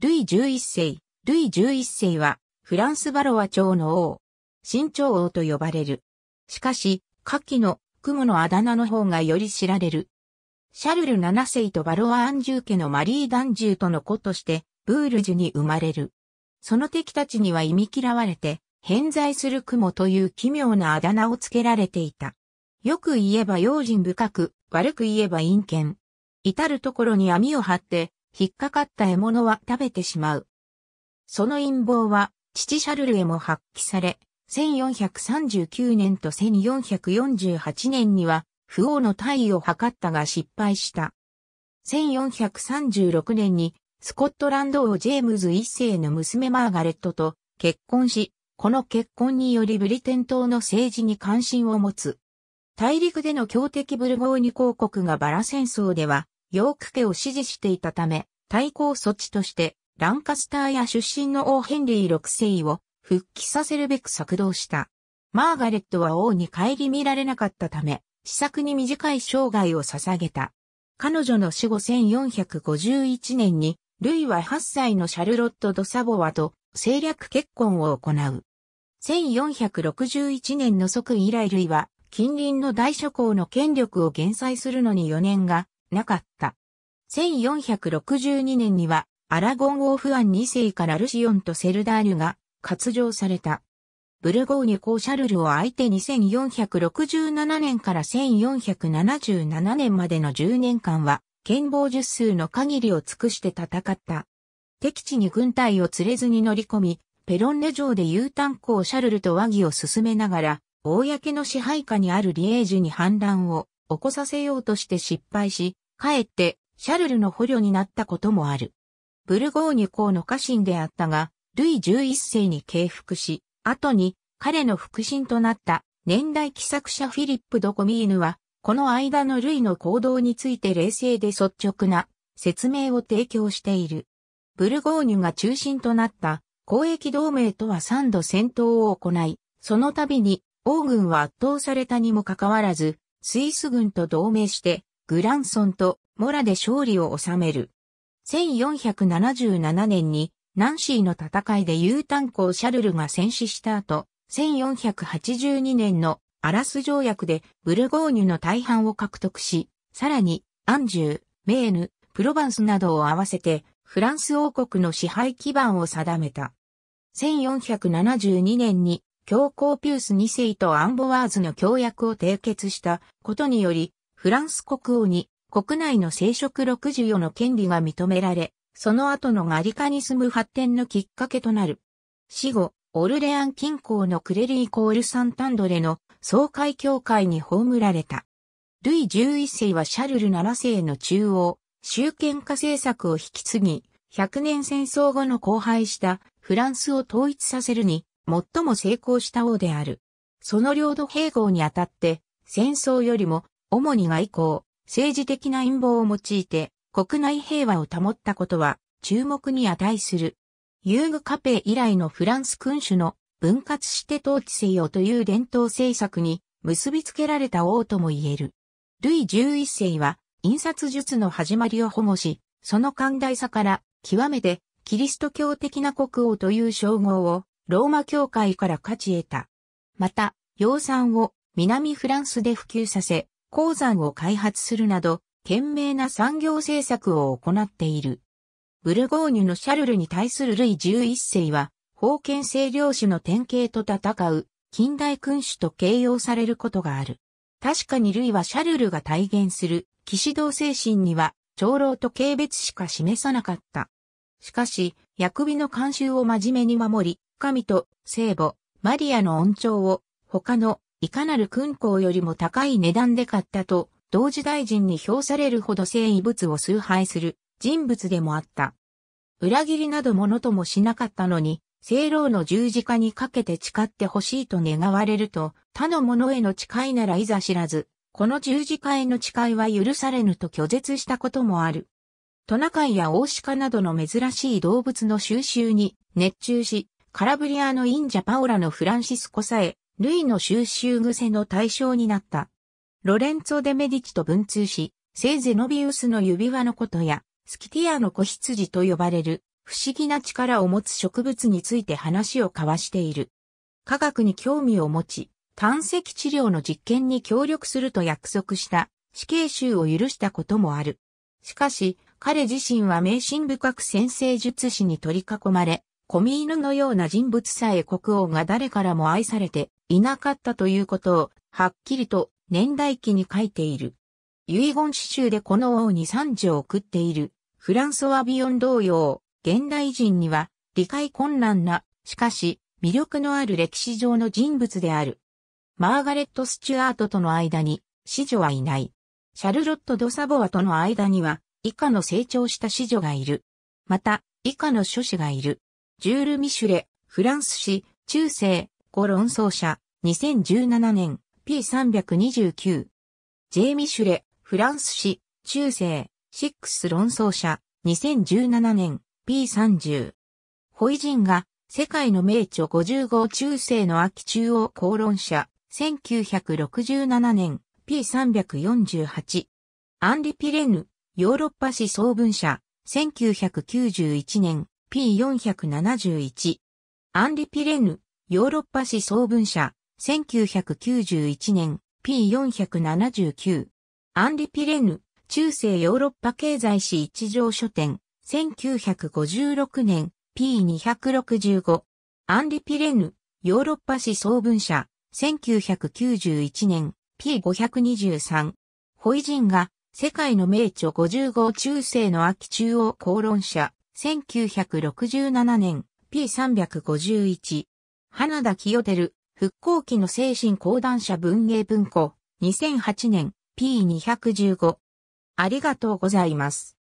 ルイ11世、ルイ11世は、フランスバロワ朝の王、新朝王と呼ばれる。しかし、下記の雲のあだ名の方がより知られる。シャルル7世とバロワ・アンジュー家のマリー・ダンジューとの子として、ブールジュに生まれる。その敵たちには忌み嫌われて、偏在する雲という奇妙なあだ名をつけられていた。よく言えば用心深く、悪く言えば陰険。至るところに網を張って、引っかかった獲物は食べてしまう。その陰謀は、父シャルルへも発揮され、1439年と1448年には、不王の退位を図ったが失敗した。1436年に、スコットランド王ジェームズ一世の娘マーガレットと結婚し、この結婚によりブリテン島の政治に関心を持つ。大陸での強敵ブルゴーニュ公国がバラ戦争では、ヨーク家を支持していたため、対抗措置として、ランカスターや出身の王ヘンリー6世を復帰させるべく策動した。マーガレットは王に帰り見られなかったため、施策に短い生涯を捧げた。彼女の死後1451年に、ルイは8歳のシャルロット・ド・サボワと政略結婚を行う。1461年の即位以来ルイは、近隣の大諸侯の権力を減災するのに4年がなかった。1462年には、アラゴン王フアン2世からルシオンとセルダールが割譲された。ブルゴーニュ公シャルルを相手に1467年から1477年までの10年間は、剣謀術数の限りを尽くして戦った。敵地に軍隊を連れずに乗り込み、ペロンネ城で U タン公シャルルと和議を進めながら、公の支配下にあるリエージュに反乱を起こさせようとして失敗し、かえってシャルルの捕虜になったこともある。ブルゴーニュ公の家臣であったが、ルイ11世に敬服し、後に彼の腹心となった年代記作者フィリップ・ドコミーヌは、この間のルイの行動について冷静で率直な説明を提供している。ブルゴーニュが中心となった公益同盟とは3度戦闘を行い、その度に王軍は圧倒されたにもかかわらず、スイス軍と同盟して、グランソンとモラで勝利を収める。1477年に、ナンシーの戦いで U 炭鉱シャルルが戦死した後、1482年のアラス条約でブルゴーニュの大半を獲得し、さらに、アンジュ、メーヌ、プロヴァンスなどを合わせて、フランス王国の支配基盤を定めた。1472年に教皇ピュース2世とアンボワーズの協約を締結したことにより、フランス国王に国内の生殖6 4の権利が認められ、その後のガリカに住む発展のきっかけとなる。死後、オルレアン近郊のクレリーコールサンタンドレの総会協会に葬られた。ルイ11世はシャルル7世の中央、集権化政策を引き継ぎ、100年戦争後の荒廃したフランスを統一させるに最も成功した王である。その領土併合にあたって、戦争よりも、主に外交、政治的な陰謀を用いて、国内平和を保ったことは、注目に値する。ユーグ・カペ以来のフランス君主の分割して統治せよという伝統政策に結びつけられた王とも言える。ルイ11世は印刷術の始まりを保護し、その寛大さから極めてキリスト教的な国王という称号をローマ教会から価値得た。また、養蚕を南フランスで普及させ、鉱山を開発するなど、懸命な産業政策を行っている。ブルゴーニュのシャルルに対するルイ11世は、封建制領主の典型と戦う、近代君主と形容されることがある。確かにルイはシャルルが体現する、騎士道精神には、長老と軽蔑しか示さなかった。しかし、薬味の慣習を真面目に守り、神と聖母、マリアの恩寵を他のいかなる勲功よりも高い値段で買ったと、同時大臣に評されるほど聖遺物を崇拝する人物でもあった。裏切りなどものともしなかったのに、聖老の十字架にかけて誓ってほしいと願われると、他の者への誓いならいざ知らず、この十字架への誓いは許されぬと拒絶したこともある。トナカイやオシカなどの珍しい動物の収集に熱中し、カラブリアのインジャパオラのフランシスコさえ、ルイの収集癖の対象になった。ロレンツォ・デ・メディチと文通し、聖ゼノビウスの指輪のことや、スキティアの子羊と呼ばれる、不思議な力を持つ植物について話を交わしている。科学に興味を持ち、胆石治療の実験に協力すると約束した死刑囚を許したこともある。しかし、彼自身は迷信深く先生術師に取り囲まれ、コミーヌのような人物さえ国王が誰からも愛されていなかったということを、はっきりと年代記に書いている。遺言詩集でこの王に賛辞を送っている、フランソワ・ビヨン同様、現代人には理解困難な、しかし魅力のある歴史上の人物である。マーガレット・スチュアートとの間に、子女はいない。シャルロット・ド・サボアとの間には、以下の成長した子女がいる。また、以下の諸子がいる。ジュール・ミシュレ、フランス史、中世、語論争者、2017年、P329。ジェイ・ミシュレ、フランス史、中世、6論争者、2017年、P30。ホイジンが、世界の名著55中世の秋中央公論者、1967年、P348。アンリ・ピレヌ、ヨーロッパ史総文社、1991年、P471。アンリ・ピレヌ、ヨーロッパ思総文社、1991年、P479。アンリ・ピレヌ、中世ヨーロッパ経済史一条書店、1956年、P265。アンリ・ピレヌ、ヨーロッパ思総文社、1991年、P523。ホイジンが、世界の名著55中世の秋中央公論者、1967年 P351 花田清照復興期の精神講談社文芸文庫2008年 P215 ありがとうございます。